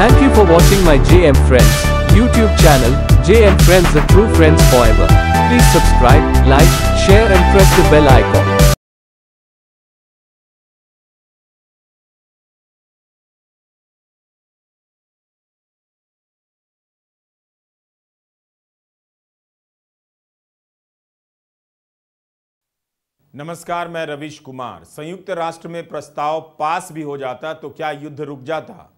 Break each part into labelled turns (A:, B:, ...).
A: Thank you for watching my JM Friends YouTube channel, JM Friends the True Friends Forever. Please subscribe, like, share and press the bell icon. नमस्कार मैं रविश कुमार संयुक्त राष्ट्र में प्रस्ताव पास भी हो जाता तो क्या युद्ध रुक जाता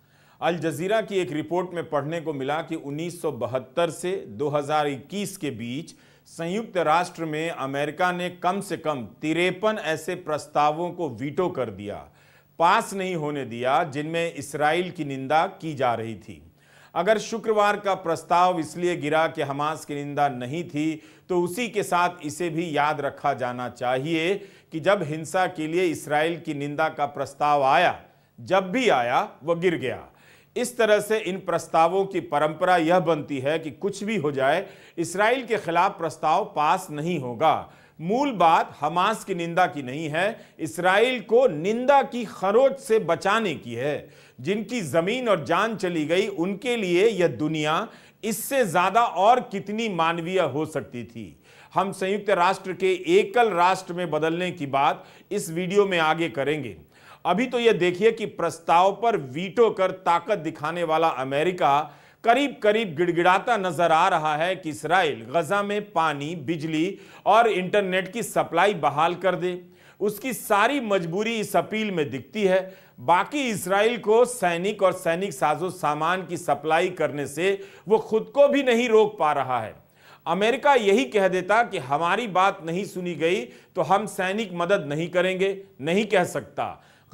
A: अल जजीरा की एक रिपोर्ट में पढ़ने को मिला कि 1972 से 2021 के बीच संयुक्त राष्ट्र में अमेरिका ने कम से कम तिरपन ऐसे प्रस्तावों को वीटो कर दिया पास नहीं होने दिया जिनमें इसराइल की निंदा की जा रही थी अगर शुक्रवार का प्रस्ताव इसलिए गिरा कि हमास की निंदा नहीं थी तो उसी के साथ इसे भी याद रखा जाना चाहिए कि जब हिंसा के लिए इसराइल की निंदा का प्रस्ताव आया जब भी आया वह गिर गया इस तरह से इन प्रस्तावों की परंपरा यह बनती है कि कुछ भी हो जाए इसराइल के खिलाफ प्रस्ताव पास नहीं होगा मूल बात हमास की निंदा की नहीं है इसराइल को निंदा की खरोच से बचाने की है जिनकी ज़मीन और जान चली गई उनके लिए यह दुनिया इससे ज़्यादा और कितनी मानवीय हो सकती थी हम संयुक्त राष्ट्र के एकल राष्ट्र में बदलने की बात इस वीडियो में आगे करेंगे अभी तो यह देखिए कि प्रस्ताव पर वीटो कर ताकत दिखाने वाला अमेरिका करीब करीब गिड़गिड़ाता नजर आ रहा है कि इसराइल गजा में पानी बिजली और इंटरनेट की सप्लाई बहाल कर दे उसकी सारी मजबूरी इस अपील में दिखती है बाकी इसराइल को सैनिक और सैनिक साजो सामान की सप्लाई करने से वो खुद को भी नहीं रोक पा रहा है अमेरिका यही कह देता कि हमारी बात नहीं सुनी गई तो हम सैनिक मदद नहीं करेंगे नहीं कह सकता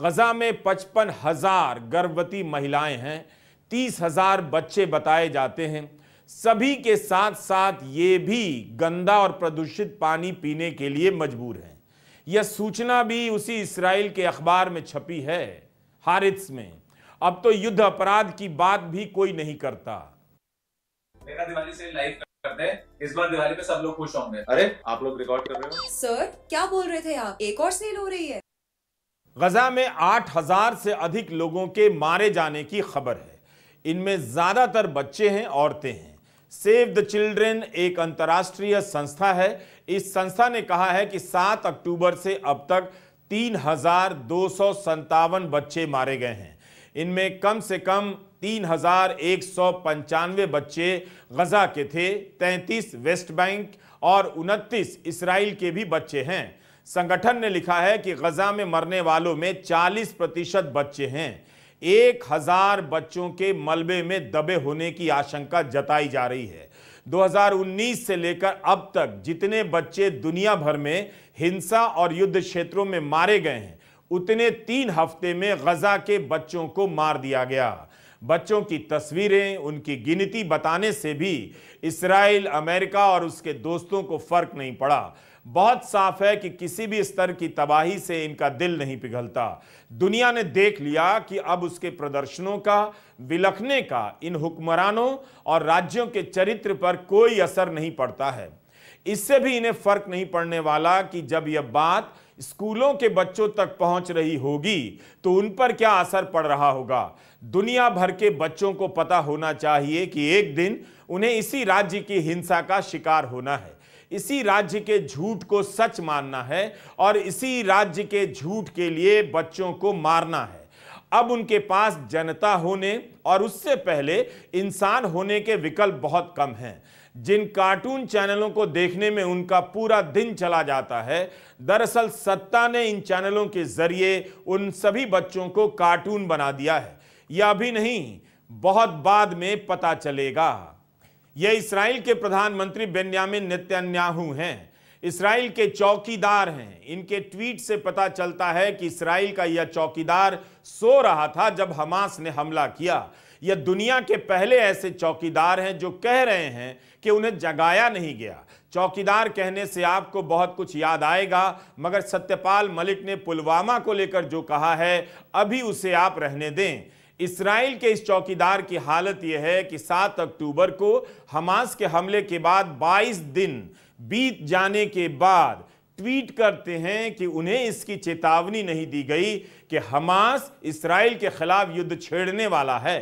A: गजा में पचपन हजार गर्भवती महिलाएं हैं तीस हजार बच्चे बताए जाते हैं सभी के साथ साथ ये भी गंदा और प्रदूषित पानी पीने के लिए मजबूर हैं यह सूचना भी उसी इसराइल के अखबार में छपी है हारिस में अब तो युद्ध अपराध की बात भी कोई नहीं करता मेरा दिवाली से लाइव करते हैं इस बार दिवाली पे सब लोग खुश होंगे अरे आप लोग रिकॉर्ड कर रहे हो सर क्या बोल रहे थे आप एक और सेल हो रही है गजा में आठ हजार से अधिक लोगों के मारे जाने की खबर है इनमें ज़्यादातर बच्चे हैं औरतें हैं सेव द चिल्ड्रेन एक अंतर्राष्ट्रीय संस्था है इस संस्था ने कहा है कि 7 अक्टूबर से अब तक तीन हजार दो सौ संतावन बच्चे मारे गए हैं इनमें कम से कम तीन हजार एक सौ पंचानवे बच्चे गजा के थे 33 वेस्ट बैंक और 29 इसराइल के भी बच्चे हैं संगठन ने लिखा है कि गजा में मरने वालों में 40 प्रतिशत बच्चे हैं एक हजार बच्चों के मलबे में दबे होने की आशंका जताई जा रही है 2019 से लेकर अब तक जितने बच्चे दुनिया भर में हिंसा और युद्ध क्षेत्रों में मारे गए हैं उतने तीन हफ्ते में गजा के बच्चों को मार दिया गया बच्चों की तस्वीरें उनकी गिनती बताने से भी इसराइल अमेरिका और उसके दोस्तों को फर्क नहीं पड़ा बहुत साफ है कि किसी भी स्तर की तबाही से इनका दिल नहीं पिघलता दुनिया ने देख लिया कि अब उसके प्रदर्शनों का विलखने का इन हुक्मरानों और राज्यों के चरित्र पर कोई असर नहीं पड़ता है इससे भी इन्हें फर्क नहीं पड़ने वाला कि जब यह बात स्कूलों के बच्चों तक पहुंच रही होगी तो उन पर क्या असर पड़ रहा होगा दुनिया भर के बच्चों को पता होना चाहिए कि एक दिन उन्हें इसी राज्य की हिंसा का शिकार होना है इसी राज्य के झूठ को सच मानना है और इसी राज्य के झूठ के लिए बच्चों को मारना है अब उनके पास जनता होने और उससे पहले इंसान होने के विकल्प बहुत कम हैं जिन कार्टून चैनलों को देखने में उनका पूरा दिन चला जाता है दरअसल सत्ता ने इन चैनलों के जरिए उन सभी बच्चों को कार्टून बना दिया है यह अभी नहीं बहुत बाद में पता चलेगा ये इसराइल के प्रधानमंत्री बेन्यामिन नेतन्याहू हैं इसराइल के चौकीदार हैं इनके ट्वीट से पता चलता है कि इसराइल का यह चौकीदार सो रहा था जब हमास ने हमला किया यह दुनिया के पहले ऐसे चौकीदार हैं जो कह रहे हैं कि उन्हें जगाया नहीं गया चौकीदार कहने से आपको बहुत कुछ याद आएगा मगर सत्यपाल मलिक ने पुलवामा को लेकर जो कहा है अभी उसे आप रहने दें इसराइल के इस चौकीदार की हालत यह है कि 7 अक्टूबर को हमास के हमले के बाद 22 दिन बीत जाने के बाद ट्वीट करते हैं कि उन्हें इसकी चेतावनी नहीं दी गई कि हमास इसराइल के खिलाफ युद्ध छेड़ने वाला है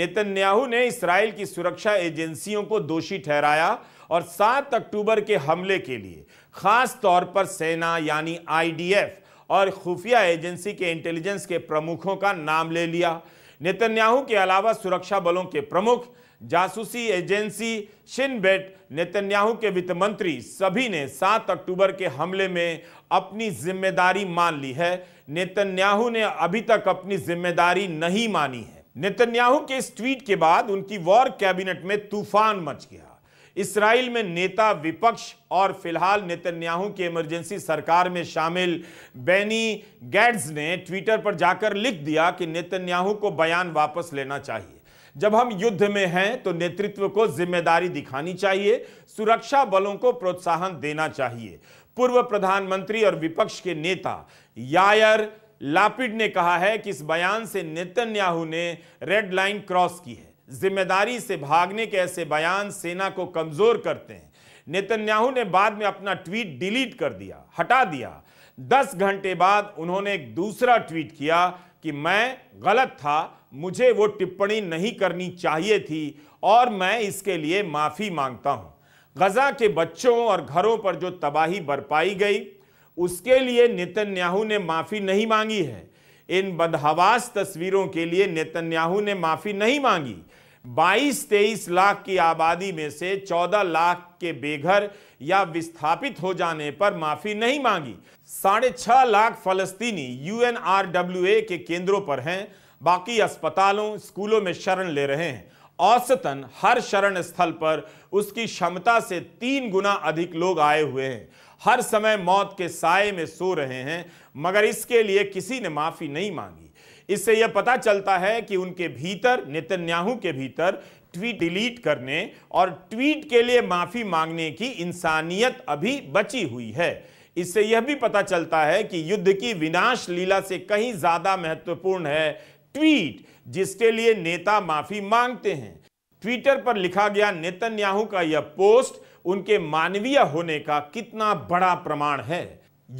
A: नेतन्याहू ने इसराइल की सुरक्षा एजेंसियों को दोषी ठहराया और 7 अक्टूबर के हमले के लिए खास तौर पर सेना यानी आईडीएफ और खुफिया एजेंसी के इंटेलिजेंस के प्रमुखों का नाम ले लिया नेतन्याहू के अलावा सुरक्षा बलों के प्रमुख जासूसी एजेंसी शिनबेट नेतन्याहू के वित्त मंत्री सभी ने 7 अक्टूबर के हमले में अपनी जिम्मेदारी मान ली है नेतन्याहू ने अभी तक अपनी जिम्मेदारी नहीं मानी है नेतन्याहू के इस ट्वीट के बाद उनकी वॉर कैबिनेट में तूफान मच गया इसराइल में नेता विपक्ष और फिलहाल नेतन्याहू की इमरजेंसी सरकार में शामिल बेनी गैड्स ने ट्विटर पर जाकर लिख दिया कि नेतन्याहू को बयान वापस लेना चाहिए जब हम युद्ध में हैं तो नेतृत्व को जिम्मेदारी दिखानी चाहिए सुरक्षा बलों को प्रोत्साहन देना चाहिए पूर्व प्रधानमंत्री और विपक्ष के नेता यायर लापिड ने कहा है कि इस बयान से नेतन्याहू ने रेड लाइन क्रॉस की है जिम्मेदारी से भागने के ऐसे बयान सेना को कमजोर करते हैं नेतन्याहू ने बाद में अपना ट्वीट डिलीट कर दिया हटा दिया दस घंटे बाद उन्होंने एक दूसरा ट्वीट किया कि मैं गलत था मुझे वो टिप्पणी नहीं करनी चाहिए थी और मैं इसके लिए माफ़ी मांगता हूँ गज़ा के बच्चों और घरों पर जो तबाही बरपाई गई उसके लिए नेतन्याहू ने माफ़ी नहीं मांगी है इन बदहवास तस्वीरों के लिए नेतन्याहू ने माफ़ी नहीं मांगी बाईस तेईस लाख की आबादी में से 14 लाख के बेघर या विस्थापित हो जाने पर माफी नहीं मांगी साढ़े छह लाख फलस्तीनी यूएनआरडब्ल्यूए के केंद्रों पर हैं बाकी अस्पतालों स्कूलों में शरण ले रहे हैं औसतन हर शरण स्थल पर उसकी क्षमता से तीन गुना अधिक लोग आए हुए हैं हर समय मौत के साय में सो रहे हैं मगर इसके लिए किसी ने माफी नहीं मांगी इससे यह पता चलता है कि उनके भीतर नेतन्याहू के भीतर ट्वीट डिलीट करने और ट्वीट के लिए माफ़ी मांगने की इंसानियत अभी बची हुई है इससे यह भी पता चलता है कि युद्ध की विनाश लीला से कहीं ज़्यादा महत्वपूर्ण है ट्वीट जिसके लिए नेता माफ़ी मांगते हैं ट्विटर पर लिखा गया नेतन्याहू का यह पोस्ट उनके मानवीय होने का कितना बड़ा प्रमाण है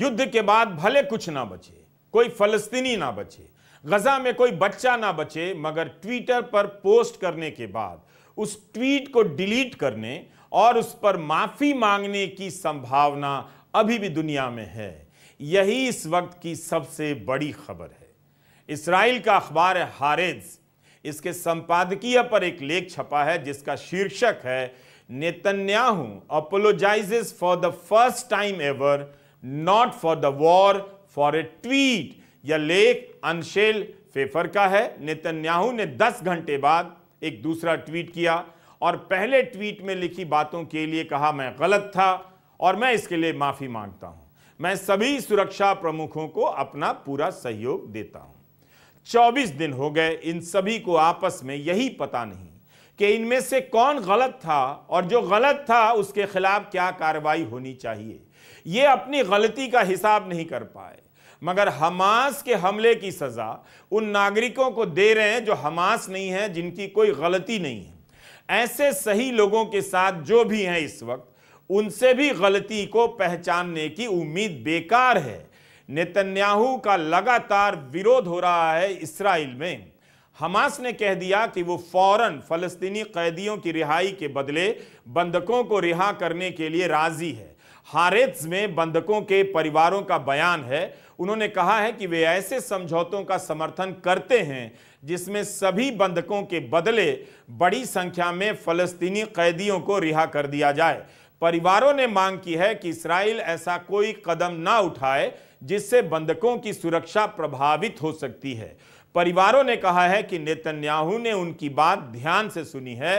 A: युद्ध के बाद भले कुछ ना बचे कोई फलस्तीनी ना बचे गजा में कोई बच्चा ना बचे मगर ट्विटर पर पोस्ट करने के बाद उस ट्वीट को डिलीट करने और उस पर माफी मांगने की संभावना अभी भी दुनिया में है यही इस वक्त की सबसे बड़ी खबर है इसराइल का अखबार है हारेज इसके संपादकीय पर एक लेख छपा है जिसका शीर्षक है Netanyahu apologises for the first time ever not for the war for a tweet यह लेख अनशेल फेफर का है नेतन्याहू ने 10 घंटे बाद एक दूसरा ट्वीट किया और पहले ट्वीट में लिखी बातों के लिए कहा मैं गलत था और मैं इसके लिए माफ़ी मांगता हूं मैं सभी सुरक्षा प्रमुखों को अपना पूरा सहयोग देता हूं 24 दिन हो गए इन सभी को आपस में यही पता नहीं कि इनमें से कौन गलत था और जो गलत था उसके खिलाफ क्या कार्रवाई होनी चाहिए ये अपनी गलती का हिसाब नहीं कर पाए मगर हमास के हमले की सज़ा उन नागरिकों को दे रहे हैं जो हमास नहीं है जिनकी कोई गलती नहीं है ऐसे सही लोगों के साथ जो भी हैं इस वक्त उनसे भी गलती को पहचानने की उम्मीद बेकार है नेतन्याहू का लगातार विरोध हो रहा है इसराइल में हमास ने कह दिया कि वो फौरन फलस्तीनी कैदियों की रिहाई के बदले बंधकों को रिहा करने के लिए राजी है हारेत्स में बंधकों के परिवारों का बयान है उन्होंने कहा है कि वे ऐसे समझौतों का समर्थन करते हैं जिसमें सभी बंधकों के बदले बड़ी संख्या में फलस्तीनी कैदियों को रिहा कर दिया जाए परिवारों ने मांग की है कि इसराइल ऐसा कोई कदम ना उठाए जिससे बंधकों की सुरक्षा प्रभावित हो सकती है परिवारों ने कहा है कि नेतन्याहू ने उनकी बात ध्यान से सुनी है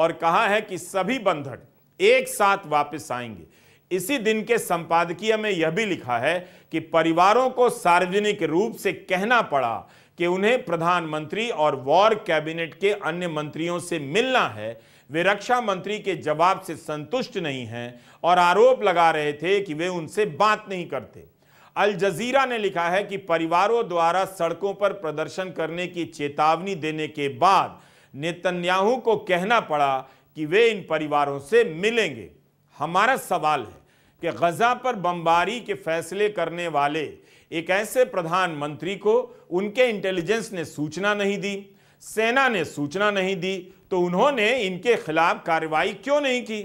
A: और कहा है कि सभी बंधक एक साथ वापस आएंगे इसी दिन के संपादकीय में यह भी लिखा है कि परिवारों को सार्वजनिक रूप से कहना पड़ा कि उन्हें प्रधानमंत्री और वॉर कैबिनेट के अन्य मंत्रियों से मिलना है वे रक्षा मंत्री के जवाब से संतुष्ट नहीं हैं और आरोप लगा रहे थे कि वे उनसे बात नहीं करते अल जजीरा ने लिखा है कि परिवारों द्वारा सड़कों पर प्रदर्शन करने की चेतावनी देने के बाद नेतन्याहू को कहना पड़ा कि वे इन परिवारों से मिलेंगे हमारा सवाल है कि गज़ा पर बमबारी के फैसले करने वाले एक ऐसे प्रधानमंत्री को उनके इंटेलिजेंस ने सूचना नहीं दी सेना ने सूचना नहीं दी तो उन्होंने इनके खिलाफ कार्रवाई क्यों नहीं की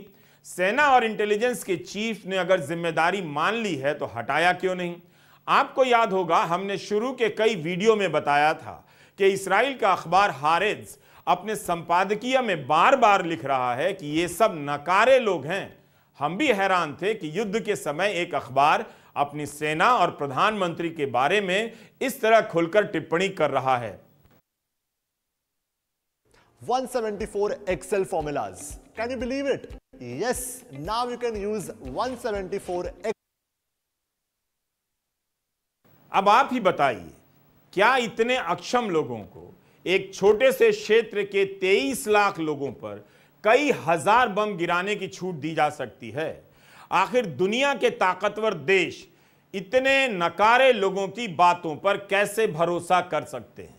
A: सेना और इंटेलिजेंस के चीफ ने अगर जिम्मेदारी मान ली है तो हटाया क्यों नहीं आपको याद होगा हमने शुरू के कई वीडियो में बताया था कि इसराइल का अखबार हारेज अपने संपादकीय में बार बार लिख रहा है कि ये सब नकारे लोग हैं हम भी हैरान थे कि युद्ध के समय एक अखबार अपनी सेना और प्रधानमंत्री के बारे में इस तरह खुलकर टिप्पणी कर रहा है 174 Excel formulas. Can you believe it? Yes, now you can use 174 Excel. अब आप ही बताइए क्या इतने अक्षम लोगों को एक छोटे से क्षेत्र के 23 लाख लोगों पर कई हजार बम गिराने की छूट दी जा सकती है आखिर दुनिया के ताकतवर देश इतने नकारे लोगों की बातों पर कैसे भरोसा कर सकते हैं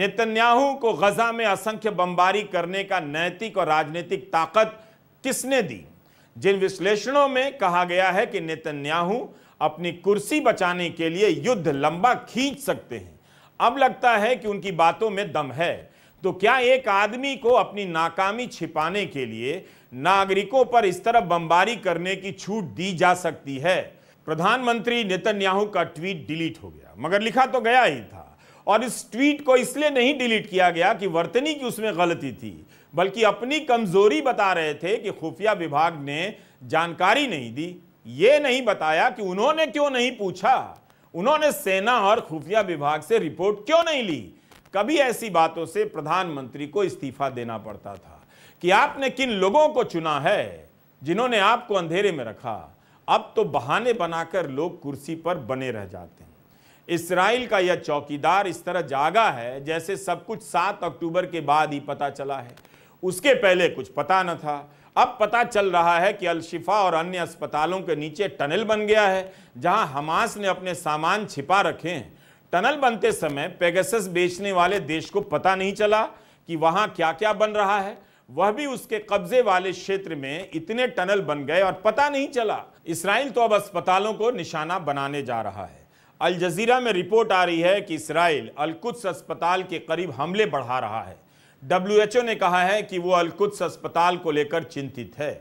A: नेतन्याहू को गजा में असंख्य बमबारी करने का नैतिक और राजनीतिक ताकत किसने दी जिन विश्लेषणों में कहा गया है कि नेतन्याहू अपनी कुर्सी बचाने के लिए युद्ध लंबा खींच सकते हैं अब लगता है कि उनकी बातों में दम है तो क्या एक आदमी को अपनी नाकामी छिपाने के लिए नागरिकों पर इस तरह बमबारी करने की छूट दी जा सकती है प्रधानमंत्री नेतन्याहू का ट्वीट डिलीट हो गया मगर लिखा तो गया ही था और इस ट्वीट को इसलिए नहीं डिलीट किया गया कि वर्तनी की उसमें गलती थी बल्कि अपनी कमजोरी बता रहे थे कि खुफिया विभाग ने जानकारी नहीं दी ये नहीं बताया कि उन्होंने क्यों नहीं पूछा उन्होंने सेना और खुफिया विभाग से रिपोर्ट क्यों नहीं ली कभी ऐसी बातों से प्रधानमंत्री को इस्तीफा देना पड़ता था कि आपने किन लोगों को चुना है जिन्होंने आपको अंधेरे में रखा अब तो बहाने बनाकर लोग कुर्सी पर बने रह जाते हैं इसराइल का यह चौकीदार इस तरह जागा है जैसे सब कुछ सात अक्टूबर के बाद ही पता चला है उसके पहले कुछ पता न था अब पता चल रहा है कि अलशिफा और अन्य अस्पतालों के नीचे टनल बन गया है जहां हमास ने अपने सामान छिपा रखे हैं टनल बनते समय पेगसस बेचने वाले देश को पता नहीं चला कि वहां क्या क्या बन रहा है वह भी उसके कब्जे वाले क्षेत्र में इतने टनल बन गए और पता नहीं चला इसराइल तो अब अस्पतालों को निशाना बनाने जा रहा है अल जजीरा में रिपोर्ट आ रही है कि इसराइल अलकुत्स अस्पताल के करीब हमले बढ़ा रहा है डब्ल्यू ने कहा है कि वो अलकुद्स अस्पताल को लेकर चिंतित है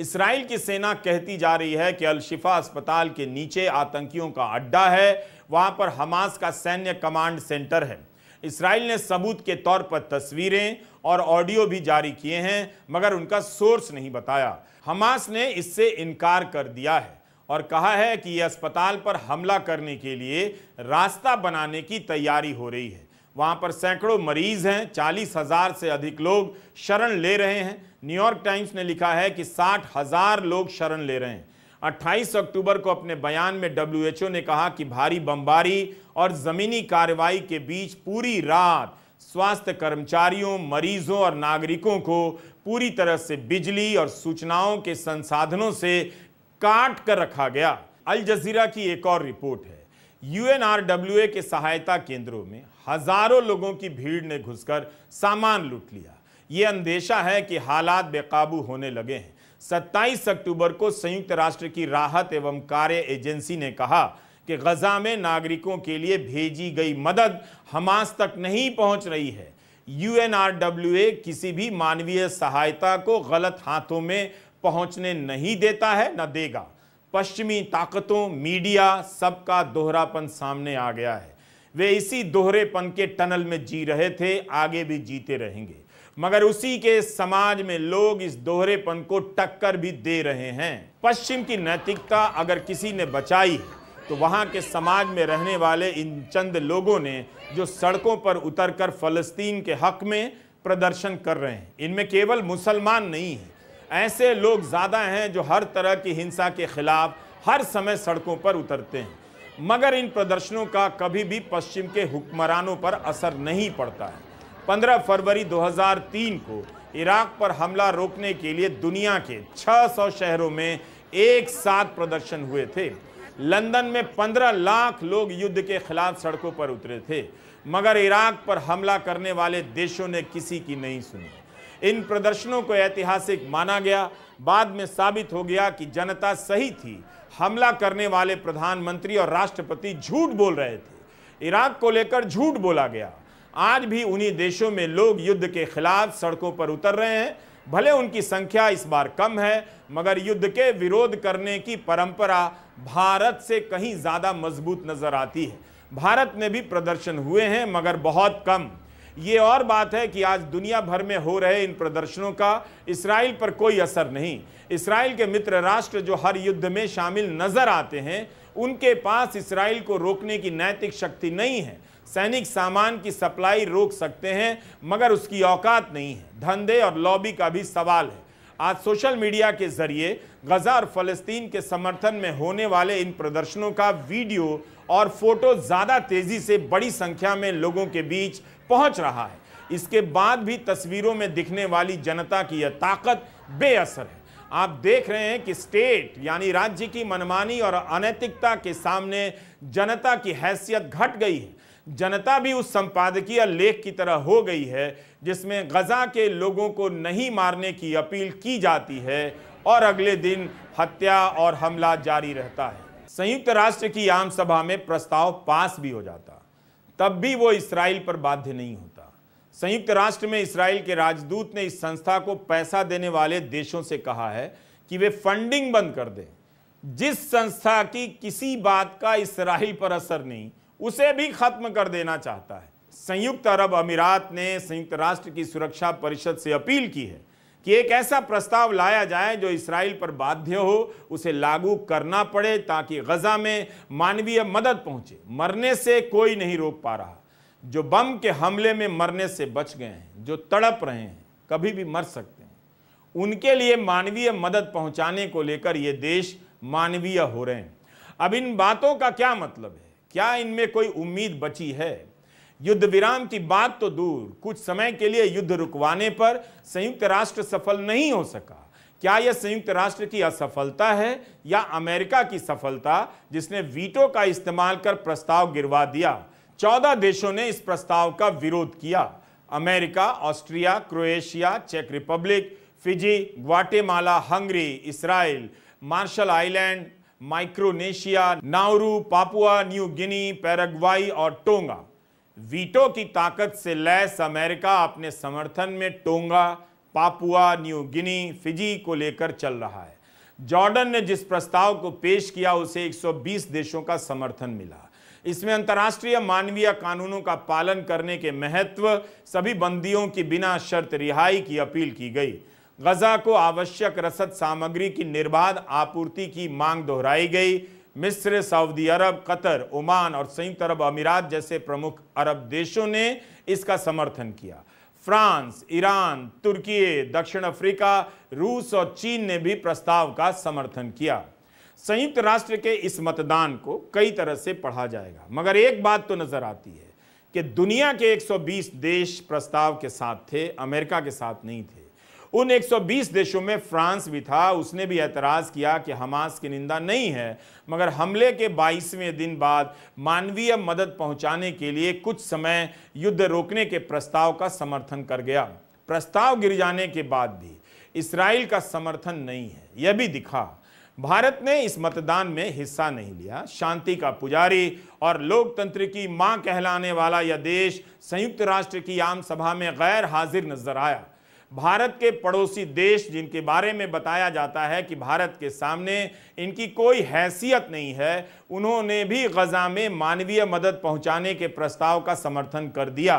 A: इसराइल की सेना कहती जा रही है कि अलशिफा अस्पताल के नीचे आतंकियों का अड्डा है वहां पर हमास का सैन्य कमांड सेंटर है इसराइल ने सबूत के तौर पर तस्वीरें और ऑडियो भी जारी किए हैं मगर उनका सोर्स नहीं बताया हमास ने इससे इनकार कर दिया है और कहा है कि यह अस्पताल पर हमला करने के लिए रास्ता बनाने की तैयारी हो रही है वहाँ पर सैकड़ों मरीज हैं चालीस हजार से अधिक लोग शरण ले रहे हैं न्यूयॉर्क टाइम्स ने लिखा है कि साठ हजार लोग शरण ले रहे हैं 28 अक्टूबर को अपने बयान में डब्ल्यूएचओ ने कहा कि भारी बमबारी और ज़मीनी कार्रवाई के बीच पूरी रात स्वास्थ्य कर्मचारियों मरीजों और नागरिकों को पूरी तरह से बिजली और सूचनाओं के संसाधनों से काट कर रखा गया अल जजीरा की एक और रिपोर्ट है यूएनआरडब्ल्यूए के सहायता केंद्रों में हजारों लोगों की भीड़ ने घुसकर सामान लूट लिया ये अंदेशा है कि हालात बेकाबू होने लगे हैं 27 अक्टूबर को संयुक्त राष्ट्र की राहत एवं कार्य एजेंसी ने कहा कि गजा में नागरिकों के लिए भेजी गई मदद हमास तक नहीं पहुंच रही है यूएनआरडब्ल्यूए किसी भी मानवीय सहायता को गलत हाथों में पहुंचने नहीं देता है न देगा पश्चिमी ताकतों मीडिया सबका दोहरापन सामने आ गया है वे इसी दोहरेपन के टनल में जी रहे थे आगे भी जीते रहेंगे मगर उसी के समाज में लोग इस दोहरेपन को टक्कर भी दे रहे हैं पश्चिम की नैतिकता अगर किसी ने बचाई है तो वहाँ के समाज में रहने वाले इन चंद लोगों ने जो सड़कों पर उतरकर फलस्तीन के हक में प्रदर्शन कर रहे हैं इनमें केवल मुसलमान नहीं हैं ऐसे लोग ज़्यादा हैं जो हर तरह की हिंसा के खिलाफ हर समय सड़कों पर उतरते हैं मगर इन प्रदर्शनों का कभी भी पश्चिम के हुक्मरानों पर असर नहीं पड़ता है 15 फरवरी 2003 को इराक पर हमला रोकने के लिए दुनिया के 600 शहरों में एक साथ प्रदर्शन हुए थे लंदन में 15 लाख लोग युद्ध के खिलाफ सड़कों पर उतरे थे मगर इराक पर हमला करने वाले देशों ने किसी की नहीं सुनी इन प्रदर्शनों को ऐतिहासिक माना गया बाद में साबित हो गया कि जनता सही थी हमला करने वाले प्रधानमंत्री और राष्ट्रपति झूठ बोल रहे थे इराक को लेकर झूठ बोला गया आज भी उन्हीं देशों में लोग युद्ध के खिलाफ सड़कों पर उतर रहे हैं भले उनकी संख्या इस बार कम है मगर युद्ध के विरोध करने की परंपरा भारत से कहीं ज़्यादा मजबूत नज़र आती है भारत में भी प्रदर्शन हुए हैं मगर बहुत कम ये और बात है कि आज दुनिया भर में हो रहे इन प्रदर्शनों का इसराइल पर कोई असर नहीं इसराइल के मित्र राष्ट्र जो हर युद्ध में शामिल नज़र आते हैं उनके पास इसराइल को रोकने की नैतिक शक्ति नहीं है सैनिक सामान की सप्लाई रोक सकते हैं मगर उसकी औकात नहीं है धंधे और लॉबी का भी सवाल है आज सोशल मीडिया के जरिए गजा और फलस्तीन के समर्थन में होने वाले इन प्रदर्शनों का वीडियो और फोटो ज़्यादा तेज़ी से बड़ी संख्या में लोगों के बीच पहुंच रहा है इसके बाद भी तस्वीरों में दिखने वाली जनता की यह ताकत बेअसर है आप देख रहे हैं कि स्टेट यानी राज्य की मनमानी और अनैतिकता के सामने जनता की हैसियत घट गई है जनता भी उस संपादकीय लेख की तरह हो गई है जिसमें गजा के लोगों को नहीं मारने की अपील की जाती है और अगले दिन हत्या और हमला जारी रहता है संयुक्त राष्ट्र की आम सभा में प्रस्ताव पास भी हो जाता तब भी वो इसराइल पर बाध्य नहीं होता संयुक्त राष्ट्र में इसराइल के राजदूत ने इस संस्था को पैसा देने वाले देशों से कहा है कि वे फंडिंग बंद कर दें जिस संस्था की किसी बात का इसराइल पर असर नहीं उसे भी खत्म कर देना चाहता है संयुक्त अरब अमीरात ने संयुक्त राष्ट्र की सुरक्षा परिषद से अपील की है कि एक ऐसा प्रस्ताव लाया जाए जो इसराइल पर बाध्य हो उसे लागू करना पड़े ताकि गजा में मानवीय मदद पहुंचे मरने से कोई नहीं रोक पा रहा जो बम के हमले में मरने से बच गए हैं जो तड़प रहे हैं कभी भी मर सकते हैं उनके लिए मानवीय मदद पहुंचाने को लेकर ये देश मानवीय हो रहे हैं अब इन बातों का क्या मतलब है क्या इनमें कोई उम्मीद बची है युद्ध विराम की बात तो दूर कुछ समय के लिए युद्ध रुकवाने पर संयुक्त राष्ट्र सफल नहीं हो सका क्या यह संयुक्त राष्ट्र की असफलता है या अमेरिका की सफलता जिसने वीटो का इस्तेमाल कर प्रस्ताव गिरवा दिया चौदह देशों ने इस प्रस्ताव का विरोध किया अमेरिका ऑस्ट्रिया क्रोएशिया चेक Republic Fiji Guatemala Hungary Israel Marshall Island Micronesia Nauru Papua New Guinea Paraguay और टोंगा वीटो की ताकत से लैस अमेरिका अपने समर्थन में Tonga Papua New Guinea Fiji को लेकर चल रहा है जॉर्डन ने जिस प्रस्ताव को पेश किया उसे 120 देशों का समर्थन मिला इसमें अंतर्राष्ट्रीय मानवीय कानूनों का पालन करने के महत्व सभी बंदियों की बिना शर्त रिहाई की अपील की गई गजा को आवश्यक रसद सामग्री की निर्बाध आपूर्ति की मांग दोहराई गई मिस्र सऊदी अरब कतर ओमान और संयुक्त अरब अमीरात जैसे प्रमुख अरब देशों ने इसका समर्थन किया फ्रांस ईरान तुर्की दक्षिण अफ्रीका रूस और चीन ने भी प्रस्ताव का समर्थन किया संयुक्त राष्ट्र के इस मतदान को कई तरह से पढ़ा जाएगा मगर एक बात तो नज़र आती है कि दुनिया के 120 देश प्रस्ताव के साथ थे अमेरिका के साथ नहीं थे उन 120 देशों में फ्रांस भी था उसने भी एतराज़ किया कि हमास की निंदा नहीं है मगर हमले के 22वें दिन बाद मानवीय मदद पहुंचाने के लिए कुछ समय युद्ध रोकने के प्रस्ताव का समर्थन कर गया प्रस्ताव गिर जाने के बाद भी इसराइल का समर्थन नहीं है यह भी दिखा भारत ने इस मतदान में हिस्सा नहीं लिया शांति का पुजारी और लोकतंत्र की मां कहलाने वाला यह देश संयुक्त राष्ट्र की आम सभा में गैर हाजिर नजर आया भारत के पड़ोसी देश जिनके बारे में बताया जाता है कि भारत के सामने इनकी कोई हैसियत नहीं है उन्होंने भी गज़ा में मानवीय मदद पहुंचाने के प्रस्ताव का समर्थन कर दिया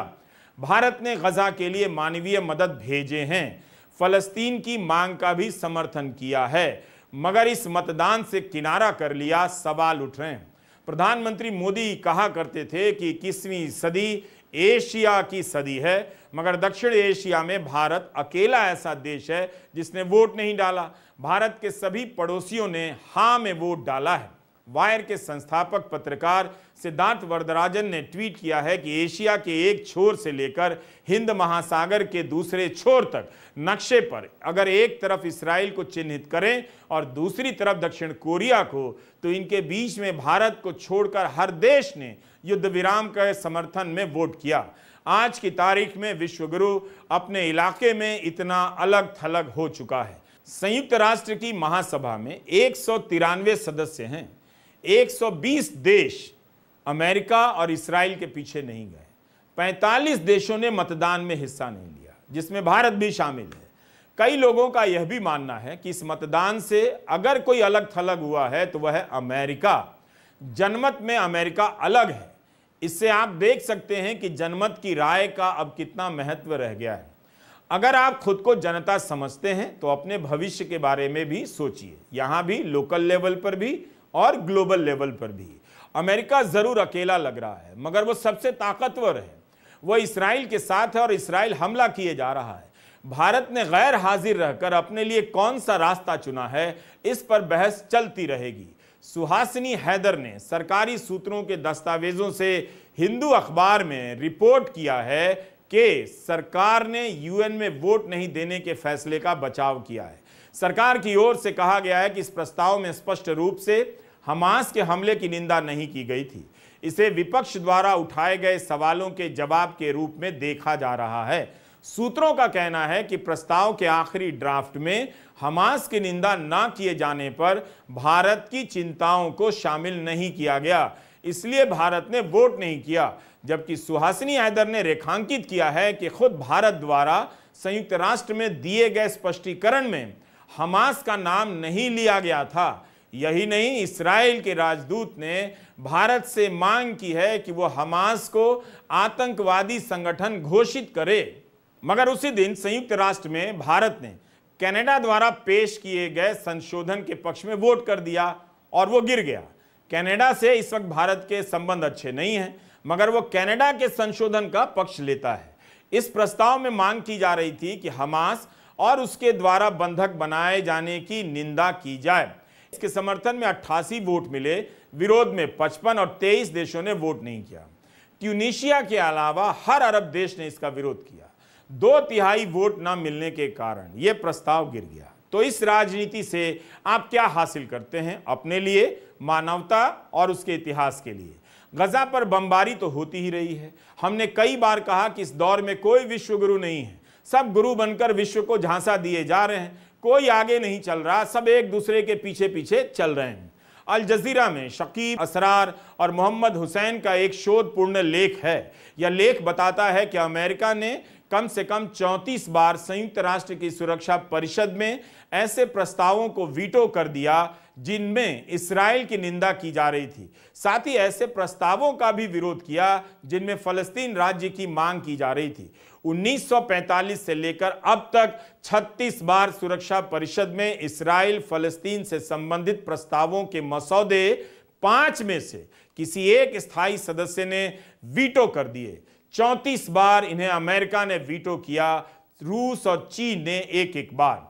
A: भारत ने गज़ा के लिए मानवीय मदद भेजे हैं फ़लस्तीन की मांग का भी समर्थन किया है मगर इस मतदान से किनारा कर लिया सवाल उठ रहे हैं प्रधानमंत्री मोदी कहा करते थे कि इक्कीसवीं सदी एशिया की सदी है मगर दक्षिण एशिया में भारत अकेला ऐसा देश है जिसने वोट नहीं डाला भारत के सभी पड़ोसियों ने हाँ में वोट डाला है वायर के संस्थापक पत्रकार सिद्धार्थ वरदराजन ने ट्वीट किया है कि एशिया के एक छोर से लेकर हिंद महासागर के दूसरे छोर तक नक्शे पर अगर एक तरफ इसराइल को चिन्हित करें और दूसरी तरफ दक्षिण कोरिया को तो इनके बीच में भारत को छोड़कर हर देश ने युद्ध विराम के समर्थन में वोट किया आज की तारीख में विश्वगुरु अपने इलाके में इतना अलग थलग हो चुका है संयुक्त राष्ट्र की महासभा में एक सदस्य हैं 120 देश अमेरिका और इसराइल के पीछे नहीं गए 45 देशों ने मतदान में हिस्सा नहीं लिया जिसमें भारत भी शामिल है कई लोगों का यह भी मानना है कि इस मतदान से अगर कोई अलग थलग हुआ है तो वह अमेरिका जनमत में अमेरिका अलग है इससे आप देख सकते हैं कि जनमत की राय का अब कितना महत्व रह गया है अगर आप खुद को जनता समझते हैं तो अपने भविष्य के बारे में भी सोचिए यहाँ भी लोकल लेवल पर भी और ग्लोबल लेवल पर भी अमेरिका ज़रूर अकेला लग रहा है मगर वो सबसे ताकतवर है वो इसराइल के साथ है और इसराइल हमला किए जा रहा है भारत ने गैर हाजिर रहकर अपने लिए कौन सा रास्ता चुना है इस पर बहस चलती रहेगी सुहासिनी हैदर ने सरकारी सूत्रों के दस्तावेजों से हिंदू अखबार में रिपोर्ट किया है कि सरकार ने यूएन में वोट नहीं देने के फैसले का बचाव किया है सरकार की ओर से कहा गया है कि इस प्रस्ताव में स्पष्ट रूप से हमास के हमले की निंदा नहीं की गई थी इसे विपक्ष द्वारा उठाए गए सवालों के जवाब के रूप में देखा जा रहा है सूत्रों का कहना है कि प्रस्ताव के आखिरी ड्राफ्ट में हमास की निंदा ना किए जाने पर भारत की चिंताओं को शामिल नहीं किया गया इसलिए भारत ने वोट नहीं किया जबकि सुहासिनी हैदर ने रेखांकित किया है कि खुद भारत द्वारा संयुक्त राष्ट्र में दिए गए स्पष्टीकरण में हमास का नाम नहीं लिया गया था यही नहीं इसराइल के राजदूत ने भारत से मांग की है कि वो हमास को आतंकवादी संगठन घोषित करे मगर उसी दिन संयुक्त राष्ट्र में भारत ने कनाडा द्वारा पेश किए गए संशोधन के पक्ष में वोट कर दिया और वो गिर गया कनाडा से इस वक्त भारत के संबंध अच्छे नहीं हैं मगर वो कनाडा के संशोधन का पक्ष लेता है इस प्रस्ताव में मांग की जा रही थी कि हमास और उसके द्वारा बंधक बनाए जाने की निंदा की जाए इसके समर्थन में 88 वोट मिले विरोध में 55 और 23 देशों ने वोट नहीं किया ट्यूनिशिया के अलावा हर अरब देश ने इसका विरोध किया दो तिहाई वोट ना मिलने के कारण यह प्रस्ताव गिर गया तो इस राजनीति से आप क्या हासिल करते हैं अपने लिए मानवता और उसके इतिहास के लिए गजा पर बमबारी तो होती ही रही है हमने कई बार कहा कि इस दौर में कोई विश्वगुरु नहीं है सब गुरु बनकर विश्व को झांसा दिए जा रहे हैं कोई आगे नहीं चल रहा सब एक दूसरे के पीछे पीछे चल रहे हैं अल जजीरा में शकीब असरार और मोहम्मद हुसैन का एक शोधपूर्ण लेख है यह लेख बताता है कि अमेरिका ने कम से कम 34 बार संयुक्त राष्ट्र की सुरक्षा परिषद में ऐसे प्रस्तावों को वीटो कर दिया जिनमें इसराइल की निंदा की जा रही थी साथ ही ऐसे प्रस्तावों का भी विरोध किया जिनमें फलस्तीन राज्य की मांग की जा रही थी 1945 से लेकर अब तक 36 बार सुरक्षा परिषद में इसराइल फलस्तीन से संबंधित प्रस्तावों के मसौदे पांच में से किसी एक स्थायी सदस्य ने वीटो कर दिए चौंतीस बार इन्हें अमेरिका ने वीटो किया रूस और चीन ने एक एक बार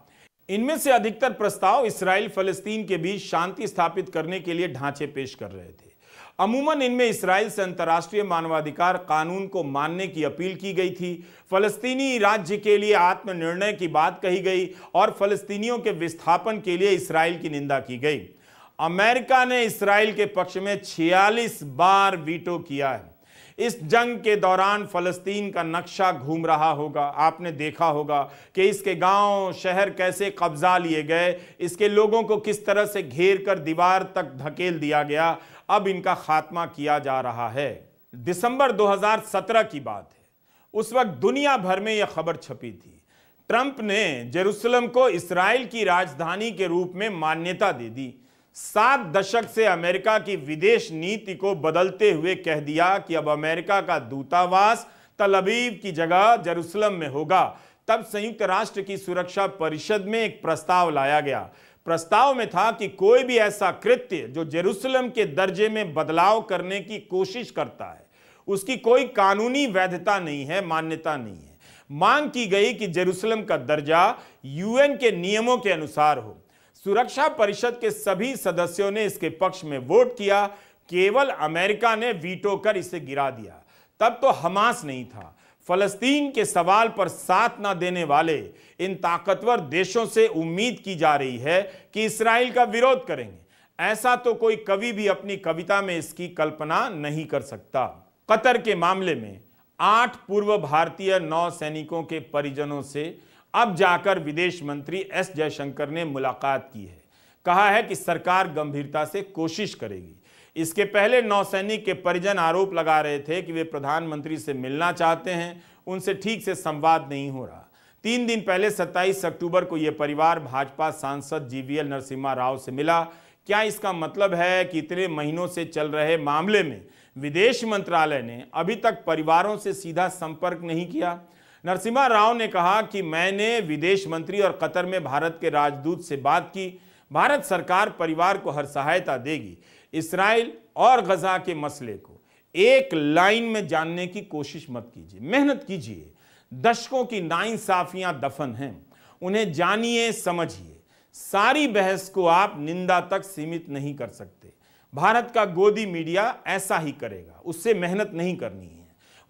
A: इनमें से अधिकतर प्रस्ताव इसराइल फलस्तीन के बीच शांति स्थापित करने के लिए ढांचे पेश कर रहे थे अमूमन इनमें इसराइल से अंतर्राष्ट्रीय मानवाधिकार कानून को मानने की अपील की गई थी फलस्तीनी राज्य के लिए आत्मनिर्णय की बात कही गई और फलस्तीनियों के विस्थापन के लिए इसराइल की निंदा की गई अमेरिका ने इसराइल के पक्ष में 46 बार वीटो किया है इस जंग के दौरान फ़लस्तीन का नक्शा घूम रहा होगा आपने देखा होगा कि इसके गांव शहर कैसे कब्ज़ा लिए गए इसके लोगों को किस तरह से घेर कर दीवार तक धकेल दिया गया अब इनका खात्मा किया जा रहा है दिसंबर 2017 की बात है उस वक्त दुनिया भर में यह खबर छपी थी ट्रंप ने जेरूसलम को इसराइल की राजधानी के रूप में मान्यता दे दी सात दशक से अमेरिका की विदेश नीति को बदलते हुए कह दिया कि अब अमेरिका का दूतावास तलबीब की जगह जेरूसलम में होगा तब संयुक्त राष्ट्र की सुरक्षा परिषद में एक प्रस्ताव लाया गया प्रस्ताव में था कि कोई भी ऐसा कृत्य जो जेरूसलम के दर्जे में बदलाव करने की कोशिश करता है उसकी कोई कानूनी वैधता नहीं है मान्यता नहीं है मांग की गई कि जेरूसलम का दर्जा यूएन के नियमों के अनुसार हो सुरक्षा परिषद के सभी सदस्यों ने इसके पक्ष में वोट किया केवल अमेरिका ने वीटो कर इसे गिरा दिया तब तो हमास नहीं था फलस्तीन के सवाल पर साथ ना देने वाले इन ताकतवर देशों से उम्मीद की जा रही है कि इसराइल का विरोध करेंगे ऐसा तो कोई कवि भी अपनी कविता में इसकी कल्पना नहीं कर सकता कतर के मामले में आठ पूर्व भारतीय नौ सैनिकों के परिजनों से अब जाकर विदेश मंत्री एस जयशंकर ने मुलाकात की है कहा है कि सरकार गंभीरता से कोशिश करेगी इसके पहले नौसैनिक के परिजन आरोप लगा रहे थे कि वे प्रधानमंत्री से मिलना चाहते हैं उनसे ठीक से संवाद नहीं हो रहा तीन दिन पहले 27 अक्टूबर को यह परिवार भाजपा सांसद जीवीएल नरसिम्हा राव से मिला क्या इसका मतलब है कि इतने महीनों से चल रहे मामले में विदेश मंत्रालय ने अभी तक परिवारों से सीधा संपर्क नहीं किया नरसिम्हा राव ने कहा कि मैंने विदेश मंत्री और कतर में भारत के राजदूत से बात की भारत सरकार परिवार को हर सहायता देगी इसराइल और गजा के मसले को एक लाइन में जानने की कोशिश मत कीजिए मेहनत कीजिए दशकों की नाइंसाफियां दफन हैं उन्हें जानिए समझिए सारी बहस को आप निंदा तक सीमित नहीं कर सकते भारत का गोदी मीडिया ऐसा ही करेगा उससे मेहनत नहीं करनी है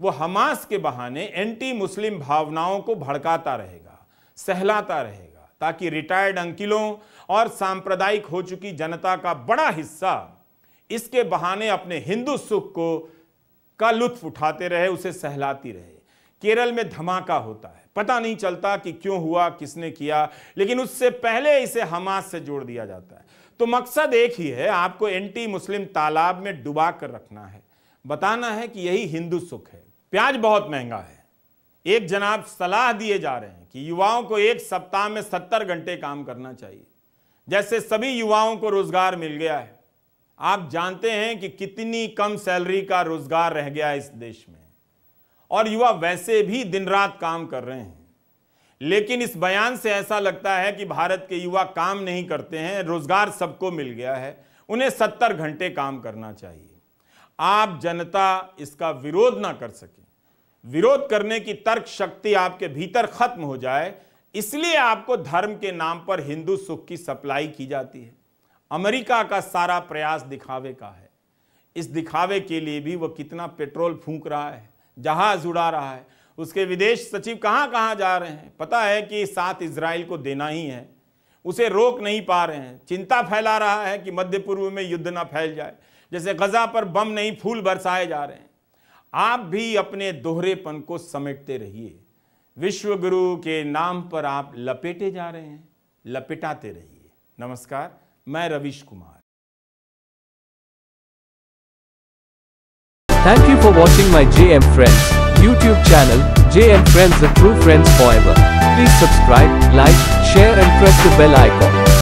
A: वो हमास के बहाने एंटी मुस्लिम भावनाओं को भड़काता रहेगा सहलाता रहेगा ताकि रिटायर्ड अंकिलों और सांप्रदायिक हो चुकी जनता का बड़ा हिस्सा इसके बहाने अपने हिंदू सुख को का लुत्फ उठाते रहे उसे सहलाती रहे केरल में धमाका होता है पता नहीं चलता कि क्यों हुआ किसने किया लेकिन उससे पहले इसे हमास से जोड़ दिया जाता है तो मकसद एक ही है आपको एंटी मुस्लिम तालाब में डुबा कर रखना है बताना है कि यही हिंदू सुख है प्याज बहुत महंगा है एक जनाब सलाह दिए जा रहे हैं कि युवाओं को एक सप्ताह में सत्तर घंटे काम करना चाहिए जैसे सभी युवाओं को रोजगार मिल गया है आप जानते हैं कि कितनी कम सैलरी का रोजगार रह गया इस देश में और युवा वैसे भी दिन रात काम कर रहे हैं लेकिन इस बयान से ऐसा लगता है कि भारत के युवा काम नहीं करते हैं रोजगार सबको मिल गया है उन्हें सत्तर घंटे काम करना चाहिए आप जनता इसका विरोध ना कर सके विरोध करने की तर्क शक्ति आपके भीतर खत्म हो जाए इसलिए आपको धर्म के नाम पर हिंदू सुख की सप्लाई की जाती है अमेरिका का सारा प्रयास दिखावे का है इस दिखावे के लिए भी वह कितना पेट्रोल फूंक रहा है जहाज उड़ा रहा है उसके विदेश सचिव कहाँ कहाँ जा रहे हैं पता है कि साथ इसराइल को देना ही है उसे रोक नहीं पा रहे हैं चिंता फैला रहा है कि मध्य पूर्व में युद्ध ना फैल जाए जैसे गजा पर बम नहीं फूल बरसाए जा रहे हैं आप भी अपने दोहरेपन को समेटते रहिए विश्व गुरु के नाम पर आप लपेटे जा रहे हैं लपेटाते रहिए नमस्कार मैं Ravish Kumar thank you for watching my J M friends YouTube channel J M friends for ever please subscribe like share and press the bell icon